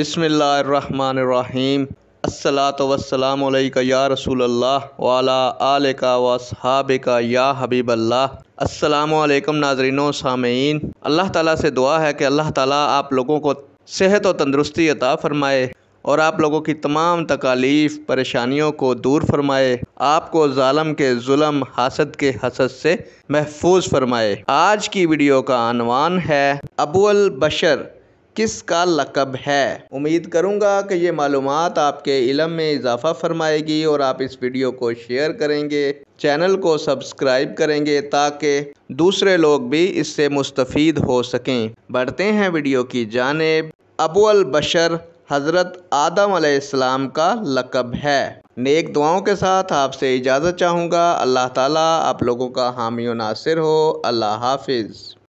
बसमीम् असलातम या रसूल अल्लाह वाला या हबीबल्ला असलकम नाजरीनो सामीन अल्लाह ताला से दुआ है कि अल्लाह ताला आप लोगों को सेहत और तंदरुस्ती अता फ़रमाए और आप लोगों की तमाम तकालीफ़ परेशानियों को दूर फरमाए आपको ालम के जुल्म हासद के हसद से महफूज फरमाए आज की वीडियो का अनवान है अबुल बशर किस का लक़ब है उम्मीद करूँगा कि ये मालूम आपके इलम में इजाफ़ा फरमाएगी और आप इस वीडियो को शेयर करेंगे चैनल को सब्सक्राइब करेंगे ताकि दूसरे लोग भी इससे मुस्तफ़ हो सकें बढ़ते हैं वीडियो की जानेब अबुल बशर हज़रत आदम आलाम का लक़ब है नेक दुआओं के साथ आपसे इजाज़त चाहूँगा अल्लाह ताला आप लोगों का हामी नासिर हो अल्लाह हाफिज़